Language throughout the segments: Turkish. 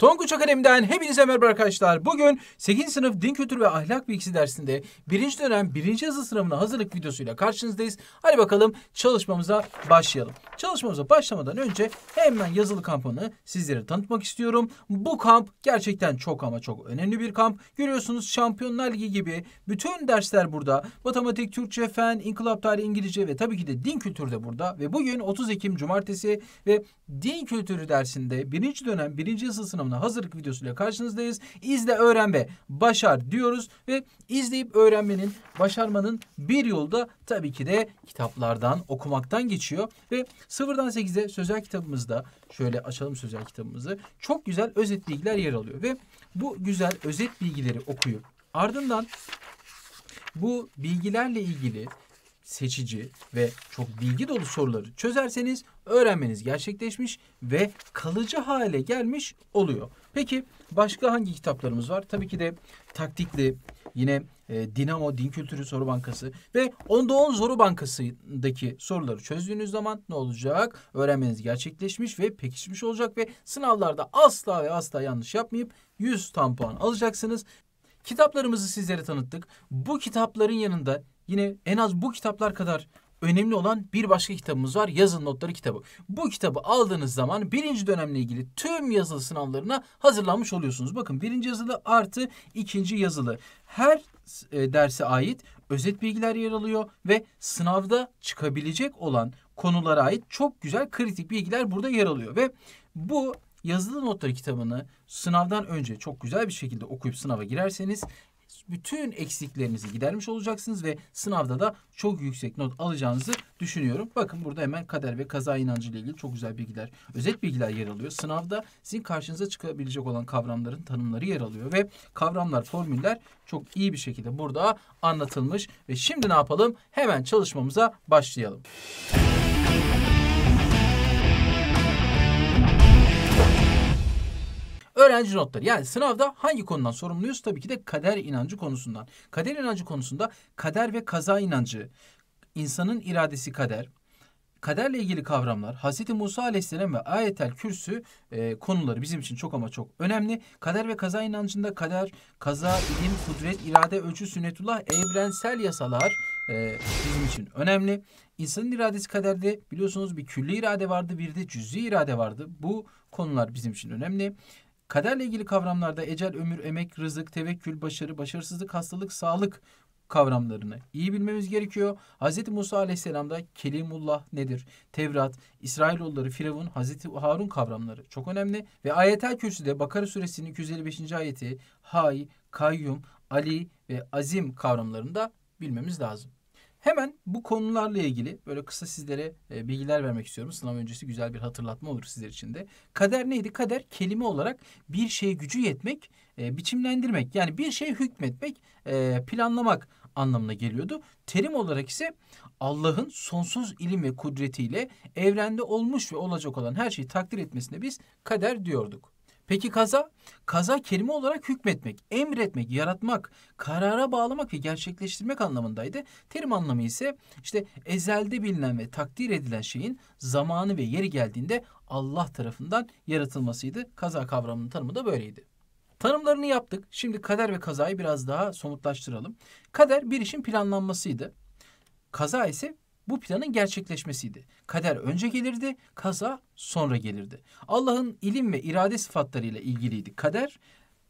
Tonguç Akademi'den hepinize merhaba arkadaşlar. Bugün 8. sınıf Din Kültür ve Ahlak Bilgisi dersinde 1. dönem 1. yazı sınavına hazırlık videosuyla karşınızdayız. Hadi bakalım çalışmamıza başlayalım. Çalışmamıza başlamadan önce hemen yazılı kampını sizlere tanıtmak istiyorum. Bu kamp gerçekten çok ama çok önemli bir kamp. Görüyorsunuz Şampiyonlar Ligi gibi bütün dersler burada. Matematik, Türkçe, Fen, İnkılap Tarihi, İngilizce ve tabii ki de Din Kültürü de burada. Ve bugün 30 Ekim Cumartesi ve Din Kültürü dersinde 1. dönem 1. yazı sınavına sonuna hazırlık videosuyla karşınızdayız. İzle, öğren ve başar diyoruz ve izleyip öğrenmenin, başarmanın bir yolu da tabii ki de kitaplardan, okumaktan geçiyor ve sıfırdan 8'e sözel kitabımızda şöyle açalım sözel kitabımızı. Çok güzel özet bilgiler yer alıyor ve bu güzel özet bilgileri okuyup ardından bu bilgilerle ilgili seçici ve çok bilgi dolu soruları çözerseniz öğrenmeniz gerçekleşmiş ve kalıcı hale gelmiş oluyor. Peki başka hangi kitaplarımız var? Tabii ki de taktikli yine e, Dinamo Din Kültürü Soru Bankası ve Onda 10 Soru Bankası'ndaki soruları çözdüğünüz zaman ne olacak? Öğrenmeniz gerçekleşmiş ve pekişmiş olacak ve sınavlarda asla ve asla yanlış yapmayıp 100 tam puan alacaksınız. Kitaplarımızı sizlere tanıttık. Bu kitapların yanında yine en az bu kitaplar kadar önemli olan bir başka kitabımız var. Yazın Notları kitabı. Bu kitabı aldığınız zaman birinci dönemle ilgili tüm yazılı sınavlarına hazırlanmış oluyorsunuz. Bakın birinci yazılı artı ikinci yazılı. Her e, derse ait özet bilgiler yer alıyor ve sınavda çıkabilecek olan konulara ait çok güzel kritik bilgiler burada yer alıyor. Ve bu yazılı notları kitabını sınavdan önce çok güzel bir şekilde okuyup sınava girerseniz bütün eksiklerinizi gidermiş olacaksınız ve sınavda da çok yüksek not alacağınızı düşünüyorum. Bakın burada hemen kader ve kaza inancı ile ilgili çok güzel bilgiler, özet bilgiler yer alıyor. Sınavda sizin karşınıza çıkabilecek olan kavramların tanımları yer alıyor ve kavramlar, formüller çok iyi bir şekilde burada anlatılmış ve şimdi ne yapalım? Hemen çalışmamıza başlayalım. Öğrenci notları yani sınavda hangi konudan sorumluyuz? Tabii ki de kader inancı konusundan. Kader inancı konusunda kader ve kaza inancı, insanın iradesi kader, kaderle ilgili kavramlar Hz. Musa Aleyhisselam ve ayetel kürsü e, konuları bizim için çok ama çok önemli. Kader ve kaza inancında kader, kaza, ilim, kudret, irade, ölçü, sünnetullah, evrensel yasalar e, bizim için önemli. İnsanın iradesi kaderde biliyorsunuz bir külli irade vardı, bir de cüz'i irade vardı. Bu konular bizim için önemli. Kaderle ilgili kavramlarda ecel, ömür, emek, rızık, tevekkül, başarı, başarısızlık, hastalık, sağlık kavramlarını iyi bilmemiz gerekiyor. Hz. Musa aleyhisselamda Kelimullah nedir? Tevrat, İsrailoğulları, Firavun, Hz. Harun kavramları çok önemli. Ve ayetel kürsüde Bakara suresinin 255. ayeti Hay, Kayyum, Ali ve Azim kavramlarını da bilmemiz lazım. Hemen bu konularla ilgili böyle kısa sizlere e, bilgiler vermek istiyorum. Sınav öncesi güzel bir hatırlatma olur sizler için de. Kader neydi? Kader kelime olarak bir şeye gücü yetmek, e, biçimlendirmek yani bir şeye hükmetmek, e, planlamak anlamına geliyordu. Terim olarak ise Allah'ın sonsuz ilim ve kudretiyle evrende olmuş ve olacak olan her şeyi takdir etmesine biz kader diyorduk. Peki kaza? Kaza kelime olarak hükmetmek, emretmek, yaratmak, karara bağlamak ve gerçekleştirmek anlamındaydı. Terim anlamı ise işte ezelde bilinen ve takdir edilen şeyin zamanı ve yeri geldiğinde Allah tarafından yaratılmasıydı. Kaza kavramının tanımı da böyleydi. Tanımlarını yaptık. Şimdi kader ve kazayı biraz daha somutlaştıralım. Kader bir işin planlanmasıydı. Kaza ise bu planın gerçekleşmesiydi. Kader önce gelirdi, kaza sonra gelirdi. Allah'ın ilim ve irade sıfatlarıyla ilgiliydi kader.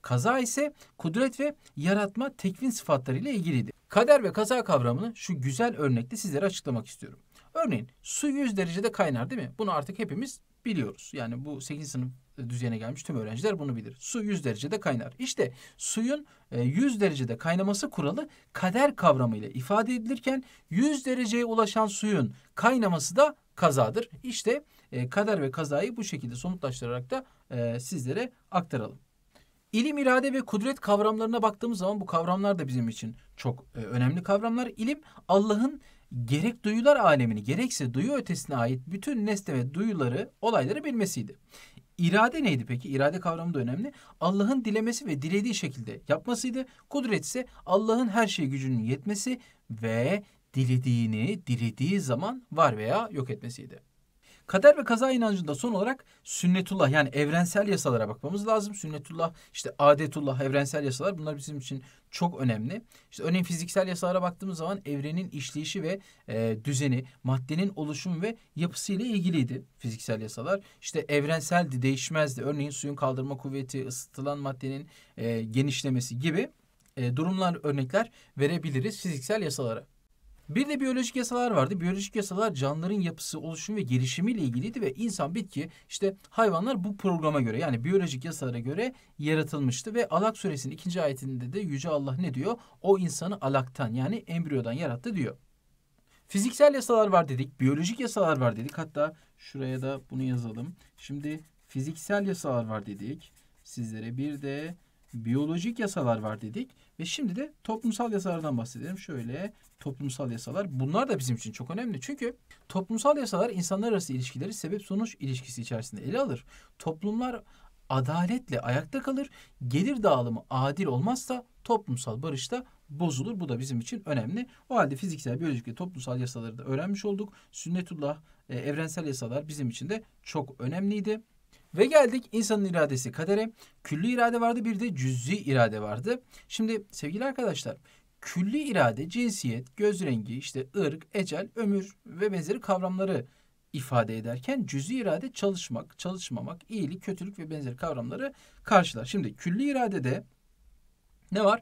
Kaza ise kudret ve yaratma tekvin sıfatlarıyla ilgiliydi. Kader ve kaza kavramını şu güzel örnekte sizlere açıklamak istiyorum. Örneğin su 100 derecede kaynar değil mi? Bunu artık hepimiz biliyoruz. Yani bu 8. sınıf düzeyine gelmiş tüm öğrenciler bunu bilir. Su 100 derecede kaynar. İşte suyun 100 e, derecede kaynaması kuralı kader kavramıyla ifade edilirken 100 dereceye ulaşan suyun kaynaması da kazadır. İşte e, kader ve kazayı bu şekilde somutlaştırarak da e, sizlere aktaralım. İlim, irade ve kudret kavramlarına baktığımız zaman bu kavramlar da bizim için çok önemli kavramlar. İlim Allah'ın gerek duyular alemini gerekse duyu ötesine ait bütün nesne ve duyuları, olayları bilmesiydi. İrade neydi peki? İrade kavramı da önemli. Allah'ın dilemesi ve dilediği şekilde yapmasıydı. Kudret ise Allah'ın her şeye gücünün yetmesi ve dilediğini dilediği zaman var veya yok etmesiydi. Kader ve kaza inancında son olarak sünnetullah yani evrensel yasalara bakmamız lazım. Sünnetullah, işte adetullah, evrensel yasalar bunlar bizim için çok önemli. İşte örneğin fiziksel yasalara baktığımız zaman evrenin işleyişi ve e, düzeni, maddenin oluşumu ve yapısı ile ilgiliydi fiziksel yasalar. İşte evrenseldi, değişmezdi. Örneğin suyun kaldırma kuvveti, ısıtılan maddenin e, genişlemesi gibi e, durumlar örnekler verebiliriz fiziksel yasalara. Bir de biyolojik yasalar vardı. Biyolojik yasalar canlıların yapısı, oluşumu ve gelişimi ile ilgiliydi ve insan, bitki, işte hayvanlar bu programa göre yani biyolojik yasalara göre yaratılmıştı ve Alak suresinin ikinci ayetinde de Yüce Allah ne diyor? O insanı alaktan yani embriyodan yarattı diyor. Fiziksel yasalar var dedik, biyolojik yasalar var dedik. Hatta şuraya da bunu yazalım. Şimdi fiziksel yasalar var dedik sizlere. Bir de biyolojik yasalar var dedik ve şimdi de toplumsal yasalardan bahsedelim. Şöyle toplumsal yasalar bunlar da bizim için çok önemli. Çünkü toplumsal yasalar insanlar arası ilişkileri sebep sonuç ilişkisi içerisinde ele alır. Toplumlar adaletle ayakta kalır. Gelir dağılımı adil olmazsa toplumsal barış da bozulur. Bu da bizim için önemli. O halde fiziksel, biyolojik ve toplumsal yasaları da öğrenmiş olduk. Sünnetullah, e, evrensel yasalar bizim için de çok önemliydi. Ve geldik insanın iradesi kadere. Külli irade vardı bir de cüz'i irade vardı. Şimdi sevgili arkadaşlar külli irade cinsiyet, göz rengi, işte ırk, ecel, ömür ve benzeri kavramları ifade ederken cüz'i irade çalışmak, çalışmamak, iyilik, kötülük ve benzeri kavramları karşılar. Şimdi külli iradede ne var?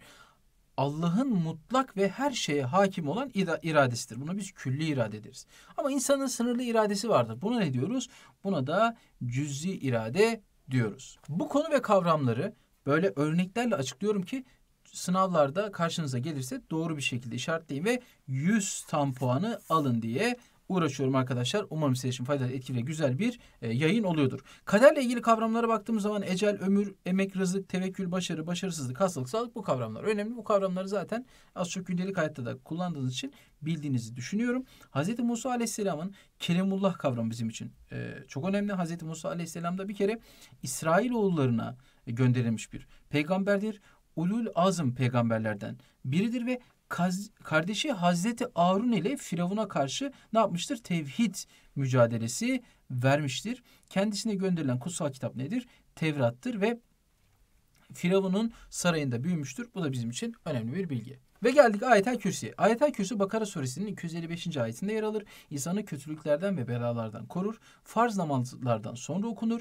Allah'ın mutlak ve her şeye hakim olan iradesidir. Bunu biz külli irade deriz. Ama insanın sınırlı iradesi vardır. Buna ne diyoruz? Buna da cüz'i irade diyoruz. Bu konu ve kavramları böyle örneklerle açıklıyorum ki sınavlarda karşınıza gelirse doğru bir şekilde işaretleyin ve 100 tam puanı alın diye uğraşıyorum arkadaşlar. Umarım sizler için faydalı, etkili ve güzel bir e, yayın oluyordur. Kaderle ilgili kavramlara baktığımız zaman ecel, ömür, emek, rızık, tevekkül, başarı, başarısızlık, hastalık, sağlık bu kavramlar önemli. Bu kavramları zaten az çok gündelik hayatta da kullandığınız için bildiğinizi düşünüyorum. Hz. Musa Aleyhisselam'ın kelimullah kavramı bizim için e, çok önemli. Hz. Musa Aleyhisselam'da bir kere İsrail oğullarına e, gönderilmiş bir peygamberdir. Ulul Azım peygamberlerden biridir ve kardeşi Hazreti Arun ile Firavun'a karşı ne yapmıştır? Tevhid mücadelesi vermiştir. Kendisine gönderilen kutsal kitap nedir? Tevrat'tır ve Firavun'un sarayında büyümüştür. Bu da bizim için önemli bir bilgi. Ve geldik Ayetel Kürsi'ye. Ayetel Kürsi Bakara suresinin 255. ayetinde yer alır. İnsanı kötülüklerden ve belalardan korur. Farz namazlardan sonra okunur.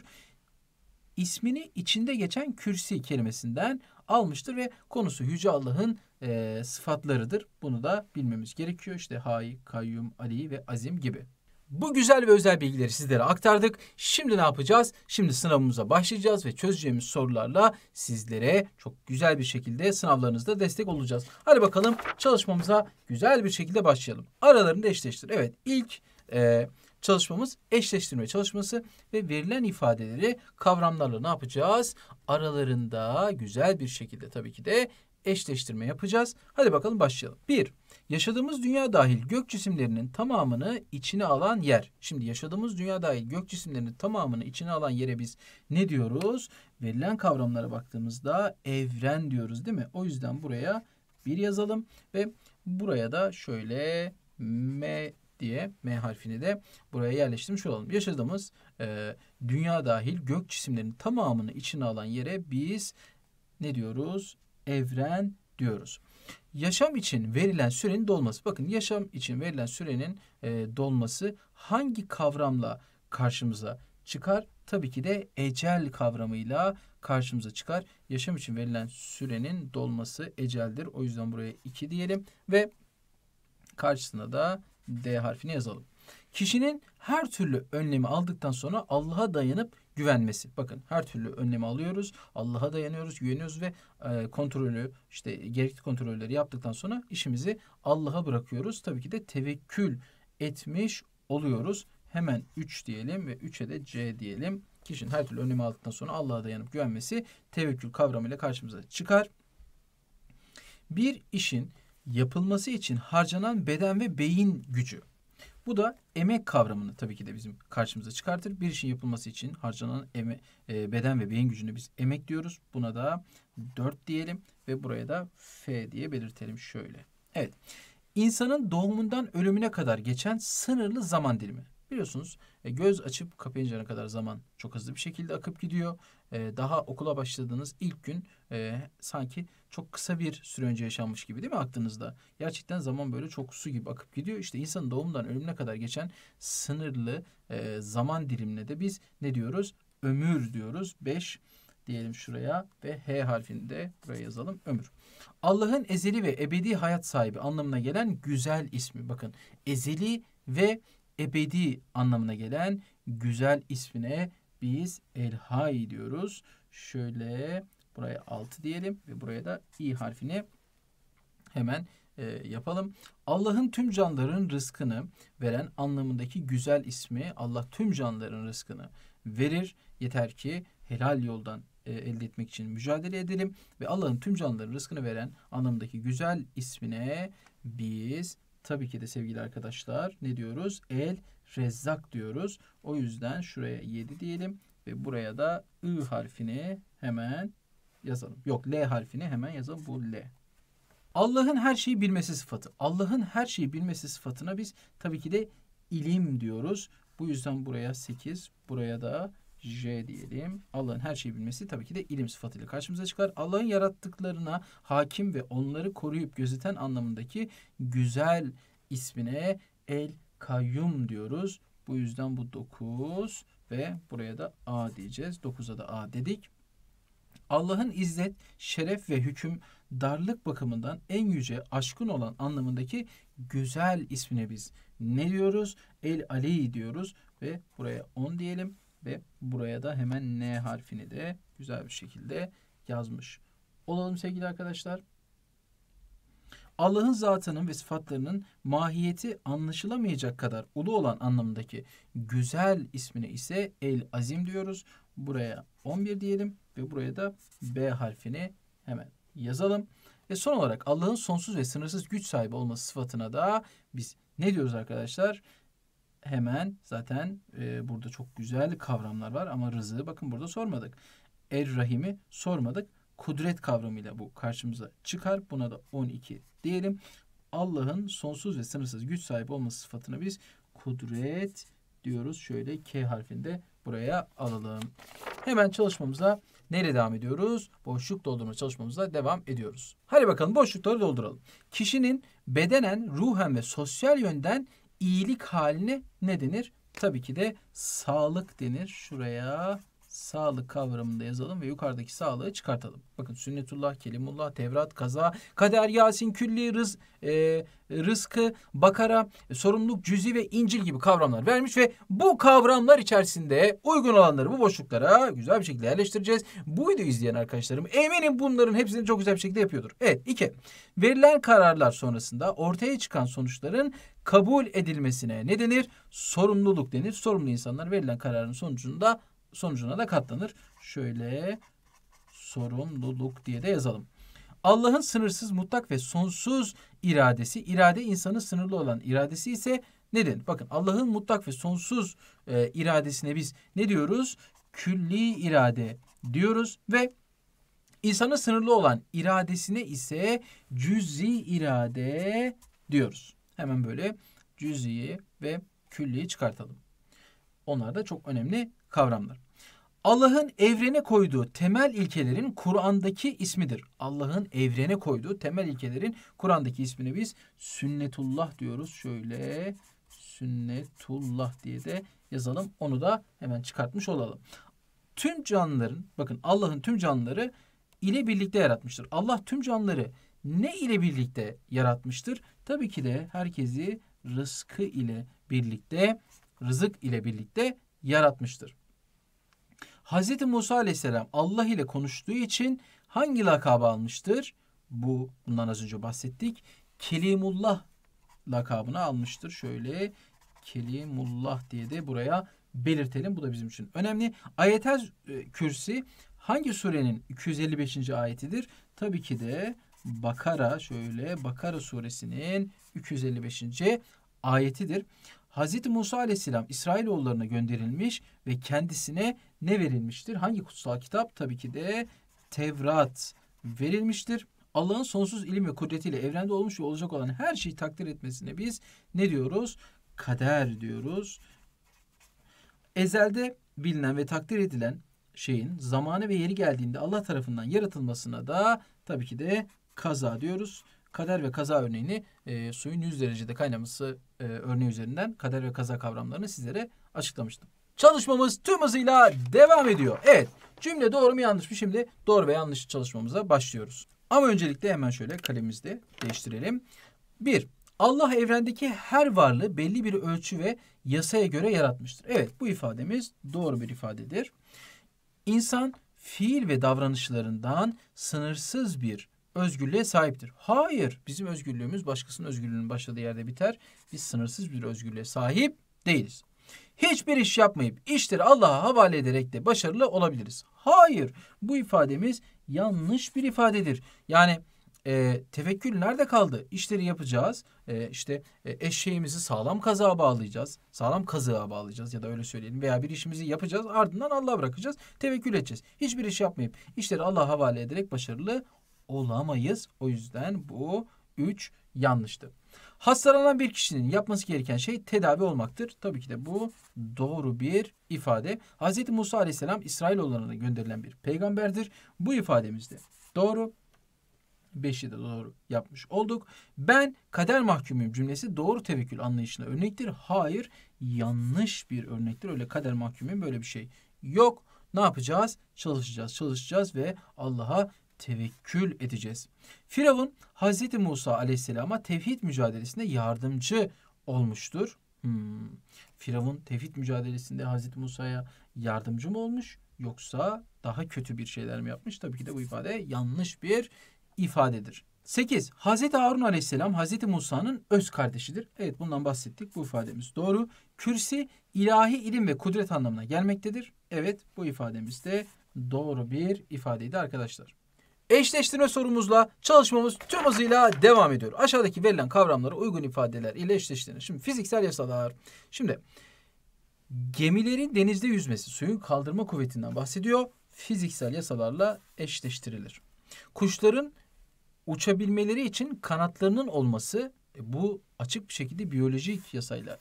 İsmini içinde geçen kürsi kelimesinden almıştır ve konusu Yüce Allah'ın e, sıfatlarıdır. Bunu da bilmemiz gerekiyor. İşte Hay, Kayyum, Ali ve Azim gibi. Bu güzel ve özel bilgileri sizlere aktardık. Şimdi ne yapacağız? Şimdi sınavımıza başlayacağız ve çözeceğimiz sorularla sizlere çok güzel bir şekilde sınavlarınızda destek olacağız. Hadi bakalım çalışmamıza güzel bir şekilde başlayalım. Aralarını eşleştir. Evet ilk e, çalışmamız eşleştirme çalışması ve verilen ifadeleri kavramlarla ne yapacağız? Aralarında güzel bir şekilde tabii ki de eşleştirme yapacağız. Hadi bakalım başlayalım. 1. Yaşadığımız dünya dahil gök cisimlerinin tamamını içine alan yer. Şimdi yaşadığımız dünya dahil gök cisimlerinin tamamını içine alan yere biz ne diyoruz? Verilen kavramlara baktığımızda evren diyoruz değil mi? O yüzden buraya bir yazalım ve buraya da şöyle M diye M harfini de buraya yerleştirmiş olalım. Yaşadığımız e, dünya dahil gök cisimlerinin tamamını içine alan yere biz ne diyoruz? Evren diyoruz. Yaşam için verilen sürenin dolması. Bakın yaşam için verilen sürenin e, dolması hangi kavramla karşımıza çıkar? Tabii ki de ecel kavramıyla karşımıza çıkar. Yaşam için verilen sürenin dolması eceldir. O yüzden buraya 2 diyelim ve karşısına da D harfini yazalım. Kişinin her türlü önlemi aldıktan sonra Allah'a dayanıp güvenmesi. Bakın her türlü önlemi alıyoruz. Allah'a dayanıyoruz, güveniyoruz ve e, kontrolü işte gerekli kontrolleri yaptıktan sonra işimizi Allah'a bırakıyoruz. Tabii ki de tevekkül etmiş oluyoruz. Hemen 3 diyelim ve 3'e de C diyelim. Kişinin her türlü önlemi aldıktan sonra Allah'a dayanıp güvenmesi tevekkül kavramıyla karşımıza çıkar. Bir işin yapılması için harcanan beden ve beyin gücü. Bu da emek kavramını tabii ki de bizim karşımıza çıkartır. Bir işin yapılması için harcanan eme, e, beden ve beyin gücünü biz emek diyoruz. Buna da 4 diyelim ve buraya da F diye belirtelim şöyle. Evet. İnsanın doğumundan ölümüne kadar geçen sınırlı zaman dilimi. Biliyorsunuz e, göz açıp kapayıncana kadar zaman çok hızlı bir şekilde akıp gidiyor. E, daha okula başladığınız ilk gün e, sanki çok kısa bir süre önce yaşanmış gibi değil mi aklınızda? Gerçekten zaman böyle çok su gibi akıp gidiyor. İşte insanın doğumdan ölümüne kadar geçen sınırlı e, zaman dilimine de biz ne diyoruz? Ömür diyoruz. Beş diyelim şuraya ve H harfini de buraya yazalım ömür. Allah'ın ezeli ve ebedi hayat sahibi anlamına gelen güzel ismi. Bakın ezeli ve ebedi anlamına gelen güzel ismine biz elhay diyoruz. Şöyle buraya 6 diyelim ve buraya da i harfini hemen e, yapalım. Allah'ın tüm canların rızkını veren anlamındaki güzel ismi Allah tüm canların rızkını verir. Yeter ki helal yoldan e, elde etmek için mücadele edelim ve Allah'ın tüm canlıların rızkını veren anlamındaki güzel ismine biz Tabii ki de sevgili arkadaşlar ne diyoruz? El Rezzak diyoruz. O yüzden şuraya 7 diyelim ve buraya da ı harfini hemen yazalım. Yok L harfini hemen yazalım. Bu L. Allah'ın her şeyi bilmesi sıfatı. Allah'ın her şeyi bilmesi sıfatına biz tabii ki de ilim diyoruz. Bu yüzden buraya 8, buraya da J diyelim. Allah'ın her şeyi bilmesi tabii ki de ilim sıfatıyla karşımıza çıkar. Allah'ın yarattıklarına hakim ve onları koruyup gözeten anlamındaki güzel ismine El Kayyum diyoruz. Bu yüzden bu 9 ve buraya da A diyeceğiz. 9'a da A dedik. Allah'ın izzet, şeref ve hüküm darlık bakımından en yüce, aşkın olan anlamındaki güzel ismine biz ne diyoruz? El Ali diyoruz ve buraya 10 diyelim. Ve buraya da hemen N harfini de güzel bir şekilde yazmış. Olalım sevgili arkadaşlar. Allah'ın zatının ve sıfatlarının mahiyeti anlaşılamayacak kadar ulu olan anlamındaki güzel ismine ise El Azim diyoruz. Buraya 11 diyelim ve buraya da B harfini hemen yazalım. Ve son olarak Allah'ın sonsuz ve sınırsız güç sahibi olması sıfatına da biz ne diyoruz arkadaşlar? hemen zaten e, burada çok güzel kavramlar var ama rızığı bakın burada sormadık. Er Rahim'i sormadık. Kudret kavramıyla bu karşımıza çıkar. Buna da 12 diyelim. Allah'ın sonsuz ve sınırsız güç sahibi olması sıfatını biz kudret diyoruz. Şöyle K harfinde buraya alalım. Hemen çalışmamıza nereye devam ediyoruz? Boşluk doldurma çalışmamıza devam ediyoruz. Hadi bakalım boşlukları dolduralım. Kişinin bedenen, ruhen ve sosyal yönden iyilik haline ne denir? Tabii ki de sağlık denir. Şuraya sağlık kavramını yazalım ve yukarıdaki sağlığı çıkartalım. Bakın sünnetullah, kelimullah, tevrat, kaza, kader, yasin, külli, rız, e, rızkı, bakara, sorumluluk, cüzi ve incil gibi kavramlar vermiş ve bu kavramlar içerisinde uygun olanları bu boşluklara güzel bir şekilde yerleştireceğiz. Bu videoyu izleyen arkadaşlarım eminim bunların hepsini çok güzel bir şekilde yapıyordur. Evet iki, verilen kararlar sonrasında ortaya çıkan sonuçların kabul edilmesine ne denir? Sorumluluk denir. Sorumlu insanlar verilen kararın sonucunda sonucuna da katlanır. Şöyle sorumluluk diye de yazalım. Allah'ın sınırsız, mutlak ve sonsuz iradesi, irade insanın sınırlı olan iradesi ise neden? Bakın Allah'ın mutlak ve sonsuz e, iradesine biz ne diyoruz? Külli irade diyoruz ve insanın sınırlı olan iradesine ise cüzi irade diyoruz. Hemen böyle cüz'i ve külliyi çıkartalım. Onlar da çok önemli kavramlar. Allah'ın evrene koyduğu temel ilkelerin Kur'an'daki ismidir. Allah'ın evrene koyduğu temel ilkelerin Kur'an'daki ismini biz sünnetullah diyoruz. Şöyle sünnetullah diye de yazalım. Onu da hemen çıkartmış olalım. Tüm canlıların bakın Allah'ın tüm canlıları ile birlikte yaratmıştır. Allah tüm canlıları ne ile birlikte yaratmıştır? Tabii ki de herkesi rızkı ile birlikte, rızık ile birlikte yaratmıştır. Hz. Musa aleyhisselam Allah ile konuştuğu için hangi lakabı almıştır? Bu bundan az önce bahsettik. Kelimullah lakabını almıştır. Şöyle Kelimullah diye de buraya belirtelim. Bu da bizim için önemli. Ayetel e, Kürsi hangi surenin 255. ayetidir? Tabii ki de Bakara şöyle Bakara suresinin 355. ayetidir. Hazreti Musa aleyhisselam İsrailoğullarına gönderilmiş ve kendisine ne verilmiştir? Hangi kutsal kitap? Tabii ki de Tevrat verilmiştir. Allah'ın sonsuz ilim ve kudretiyle evrende olmuş ve olacak olan her şeyi takdir etmesine biz ne diyoruz? Kader diyoruz. Ezelde bilinen ve takdir edilen şeyin zamanı ve yeri geldiğinde Allah tarafından yaratılmasına da tabii ki de kaza diyoruz. Kader ve kaza örneğini e, suyun 100 derecede kaynaması e, örneği üzerinden kader ve kaza kavramlarını sizlere açıklamıştım. Çalışmamız tüm hızıyla devam ediyor. Evet cümle doğru mu yanlış mı şimdi doğru ve yanlış çalışmamıza başlıyoruz. Ama öncelikle hemen şöyle kalemimizi de değiştirelim. Bir, Allah evrendeki her varlığı belli bir ölçü ve yasaya göre yaratmıştır. Evet bu ifademiz doğru bir ifadedir. İnsan fiil ve davranışlarından sınırsız bir özgürlüğe sahiptir. Hayır, bizim özgürlüğümüz başkasının özgürlüğünün başladığı yerde biter. Biz sınırsız bir özgürlüğe sahip değiliz. Hiçbir iş yapmayıp işleri Allah'a havale ederek de başarılı olabiliriz. Hayır, bu ifademiz yanlış bir ifadedir. Yani e, tefekkül nerede kaldı? İşleri yapacağız. E, işte e, eşeğimizi sağlam kazığa bağlayacağız. Sağlam kazığa bağlayacağız ya da öyle söyleyelim. Veya bir işimizi yapacağız. Ardından Allah'a bırakacağız. Tevekkül edeceğiz. Hiçbir iş yapmayıp işleri Allah'a havale ederek başarılı olamayız. O yüzden bu 3 yanlıştı. Hastalanan bir kişinin yapması gereken şey tedavi olmaktır. Tabii ki de bu doğru bir ifade. Hz. Musa aleyhisselam İsrailoğullarına gönderilen bir peygamberdir. Bu ifademiz de doğru. Beşi de doğru yapmış olduk. Ben kader mahkumuyum cümlesi doğru tevekkül anlayışına örnektir. Hayır yanlış bir örnektir. Öyle kader mahkumuyum böyle bir şey yok. Ne yapacağız? Çalışacağız, çalışacağız ve Allah'a tevekkül edeceğiz. Firavun Hz. Musa aleyhisselama tevhid mücadelesinde yardımcı olmuştur. Hmm. Firavun tevhid mücadelesinde Hz. Musa'ya yardımcı mı olmuş yoksa daha kötü bir şeyler mi yapmış? Tabii ki de bu ifade yanlış bir ifadedir. 8. Hz. Harun aleyhisselam Hz. Musa'nın öz kardeşidir. Evet bundan bahsettik. Bu ifademiz doğru. Kürsi ilahi ilim ve kudret anlamına gelmektedir. Evet bu ifademiz de doğru bir ifadeydi arkadaşlar. Eşleştirme sorumuzla çalışmamız tüm hızıyla devam ediyor. Aşağıdaki verilen kavramları uygun ifadeler ile eşleştirin. Şimdi fiziksel yasalar. Şimdi gemilerin denizde yüzmesi suyun kaldırma kuvvetinden bahsediyor. Fiziksel yasalarla eşleştirilir. Kuşların uçabilmeleri için kanatlarının olması e, bu açık bir şekilde biyolojik yasayla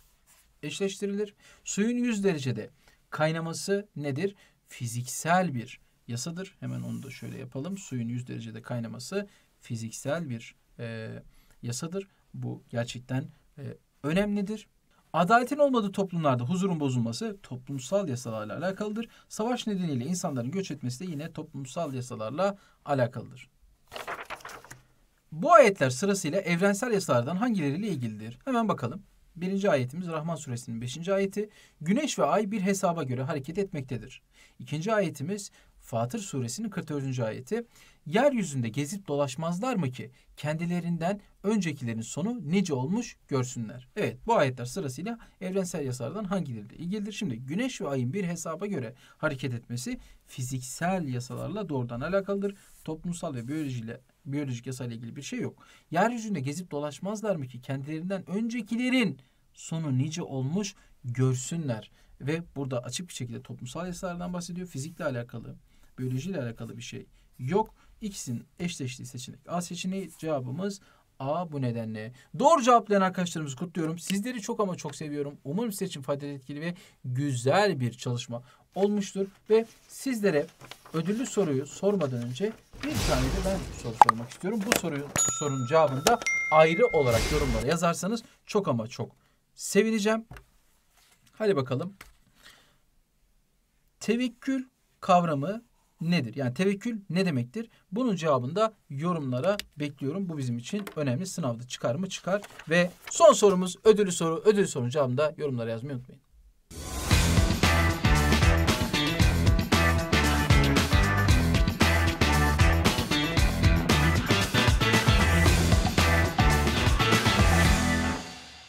eşleştirilir. Suyun 100 derecede kaynaması nedir? Fiziksel bir yasadır. Hemen onu da şöyle yapalım. Suyun 100 derecede kaynaması fiziksel bir e, yasadır. Bu gerçekten e, önemlidir. Adaletin olmadığı toplumlarda huzurun bozulması toplumsal yasalarla alakalıdır. Savaş nedeniyle insanların göç etmesi de yine toplumsal yasalarla alakalıdır. Bu ayetler sırasıyla evrensel yasalardan hangileriyle ilgilidir? Hemen bakalım. Birinci ayetimiz Rahman suresinin beşinci ayeti. Güneş ve ay bir hesaba göre hareket etmektedir. İkinci ayetimiz Fatır suresinin 44. ayeti yeryüzünde gezip dolaşmazlar mı ki kendilerinden öncekilerin sonu nice olmuş görsünler. Evet bu ayetler sırasıyla evrensel yasalardan hangileriyle ilgilidir? Şimdi güneş ve ayın bir hesaba göre hareket etmesi fiziksel yasalarla doğrudan alakalıdır. Toplumsal ve biyolojiyle biyolojik yasayla ilgili bir şey yok. Yeryüzünde gezip dolaşmazlar mı ki kendilerinden öncekilerin sonu nice olmuş görsünler. Ve burada açık bir şekilde toplumsal yasalardan bahsediyor. Fizikle alakalı, biyolojiyle alakalı bir şey yok. İkisinin eşleştiği seçenek A seçeneği cevabımız A bu nedenle. Doğru cevaplayan arkadaşlarımızı kutluyorum. Sizleri çok ama çok seviyorum. Umarım sizler için faydalı etkili ve güzel bir çalışma olmuştur. Ve sizlere ödüllü soruyu sormadan önce bir tane de ben soru sormak istiyorum. Bu soruyu, sorunun cevabını da ayrı olarak yorumlara yazarsanız çok ama çok sevineceğim. Hadi bakalım. Tevekkül kavramı nedir? Yani tevekkül ne demektir? Bunun cevabını da yorumlara bekliyorum. Bu bizim için önemli. Sınavda çıkar mı? Çıkar. Ve son sorumuz ödülü soru. Ödül sorunun cevabını da yorumlara yazmayı unutmayın.